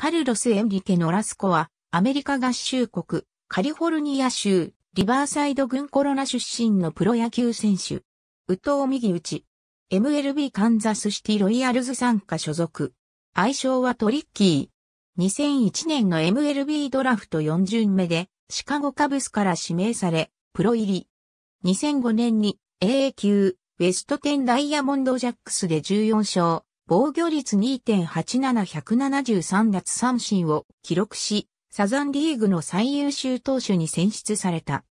カルロス・エンリケ・ノラスコは、アメリカ合衆国、カリフォルニア州、リバーサイド郡コロナ出身のプロ野球選手。宇藤右打ち。MLB カンザスシティロイヤルズ参加所属。愛称はトリッキー。2001年の MLB ドラフト4巡目で、シカゴカブスから指名され、プロ入り。2005年に AA 級、ウェストテンダイヤモンドジャックスで14勝、防御率2.87173奪三振を記録し、サザンリーグの最優秀投手に選出された。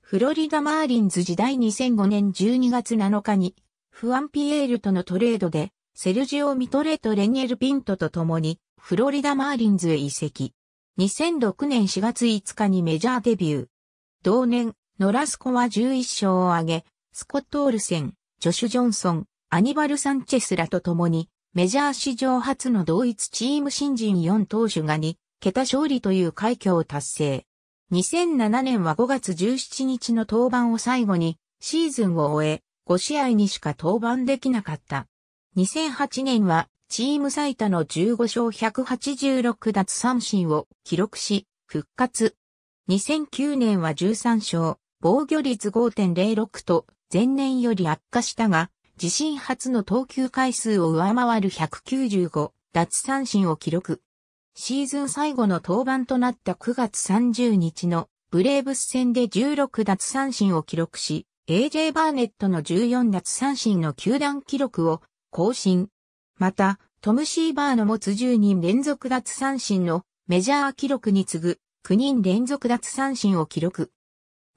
フロリダ・マーリンズ時代2005年12月7日に、フアンピエールとのトレードで、セルジオ・ミトレとレニエル・ピントと共に、フロリダ・マーリンズへ移籍。2006年4月5日にメジャーデビュー。同年、ノラスコは11勝を挙げ、スコット・オルセン、ジョシュ・ジョンソン、アニバル・サンチェスらと共に、メジャー史上初の同一チーム新人4投手が2桁勝利という快挙を達成。2007年は5月17日の登板を最後にシーズンを終え5試合にしか登板できなかった。2008年はチーム最多の15勝186奪三振を記録し復活。2009年は13勝、防御率5.06と前年より悪化したが自身初の投球回数を上回る195奪三振を記録。シーズン最後の登板となった9月30日のブレーブス戦で16奪三振を記録し、AJ バーネットの14奪三振の球団記録を更新。また、トム・シーバーの持つ10人連続奪三振のメジャー記録に次ぐ9人連続奪三振を記録。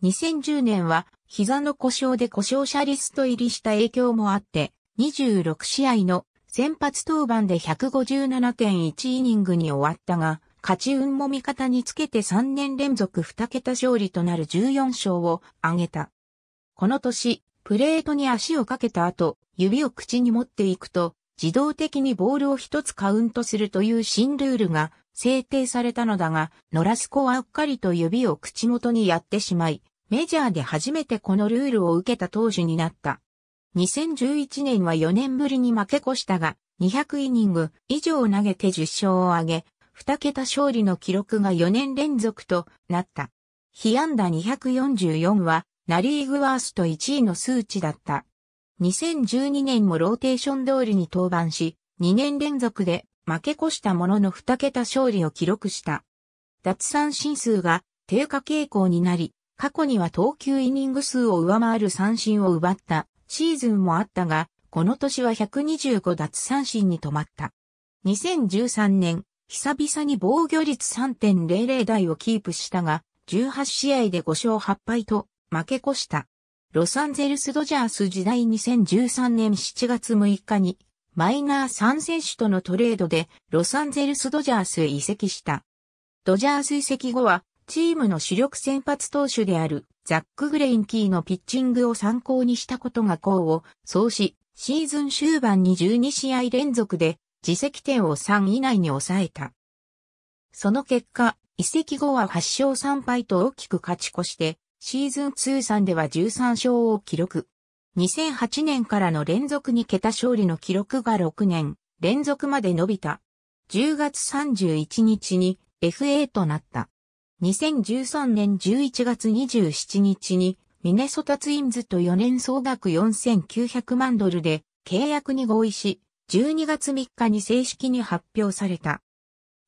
2010年は膝の故障で故障者リスト入りした影響もあって、26試合の先発登板で157.1イニングに終わったが、勝ち運も味方につけて3年連続2桁勝利となる14勝を挙げた。この年、プレートに足をかけた後、指を口に持っていくと、自動的にボールを一つカウントするという新ルールが制定されたのだが、ノラスコはうっかりと指を口元にやってしまい、メジャーで初めてこのルールを受けた投手になった。2011年は4年ぶりに負け越したが、200イニング以上投げて10勝を挙げ、2桁勝利の記録が4年連続となった。被安打244は、ナリーグワースト1位の数値だった。2012年もローテーション通りに登板し、2年連続で負け越したものの2桁勝利を記録した。脱三振数が低下傾向になり、過去には投球イニング数を上回る三振を奪ったシーズンもあったが、この年は125奪三振に止まった。2013年、久々に防御率3.00台をキープしたが、18試合で5勝8敗と負け越した。ロサンゼルスドジャース時代2013年7月6日にマイナー3選手とのトレードでロサンゼルスドジャースへ移籍した。ドジャース移籍後はチームの主力先発投手であるザック・グレインキーのピッチングを参考にしたことが功を奏し、シーズン終盤に12試合連続で自責点を3以内に抑えた。その結果、移籍後は8勝3敗と大きく勝ち越して、シーズン通算では13勝を記録。2008年からの連続2桁勝利の記録が6年連続まで伸びた。10月31日に FA となった。2013年11月27日にミネソタツインズと4年総額4900万ドルで契約に合意し、12月3日に正式に発表された。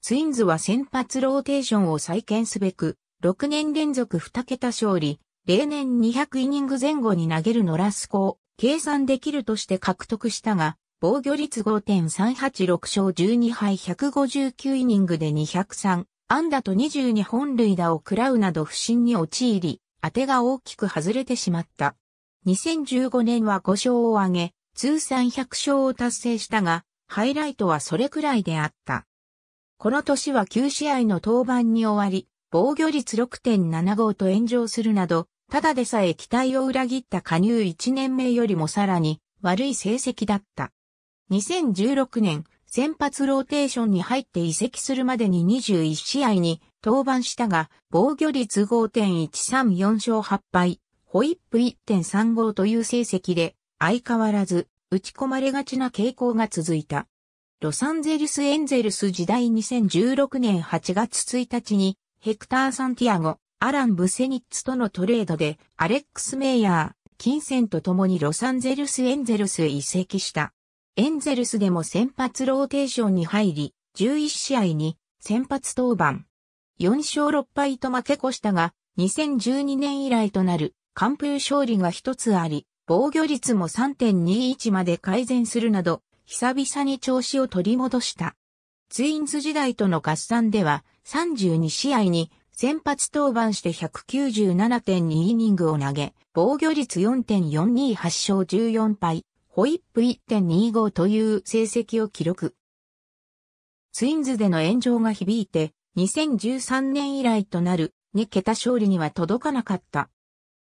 ツインズは先発ローテーションを再建すべく、6年連続2桁勝利、例年200イニング前後に投げるノラスコを計算できるとして獲得したが、防御率5.386勝12敗159イニングで203安打と22本塁打を食らうなど不振に陥り、当てが大きく外れてしまった。2015年は5勝を挙げ、通算100勝を達成したが、ハイライトはそれくらいであった。この年は9試合の登板に終わり、防御率6.75と炎上するなど、ただでさえ期待を裏切った加入1年目よりもさらに悪い成績だった。2016年、先発ローテーションに入って移籍するまでに21試合に登板したが、防御率5.134勝8敗、ホイップ1.35という成績で、相変わらず打ち込まれがちな傾向が続いた。ロサンゼルスエンゼルス時代2016年8月1日に、ヘクター・サンティアゴ、アラン・ブセニッツとのトレードで、アレックス・メイヤー、金銭と共にロサンゼルスエンゼルスへ移籍した。エンゼルスでも先発ローテーションに入り、11試合に先発登板。4勝6敗と負け越したが、2012年以来となる完封勝利が一つあり、防御率も3.21まで改善するなど、久々に調子を取り戻した。ツインズ時代との合算では、32試合に先発登板して197.2イニングを投げ、防御率4.428勝14敗、ホイップ1.25という成績を記録。ツインズでの炎上が響いて、2013年以来となる2桁勝利には届かなかった。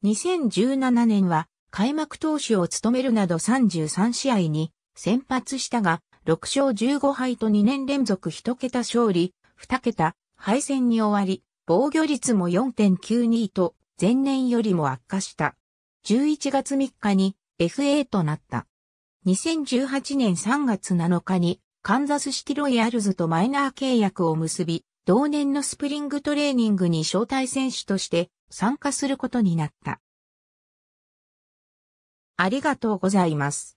2017年は開幕投手を務めるなど33試合に先発したが、6勝15敗と2年連続1桁勝利、2桁敗戦に終わり、防御率も4.92と前年よりも悪化した。11月3日に FA となった。2018年3月7日にカンザスシティロイヤルズとマイナー契約を結び、同年のスプリングトレーニングに招待選手として参加することになった。ありがとうございます。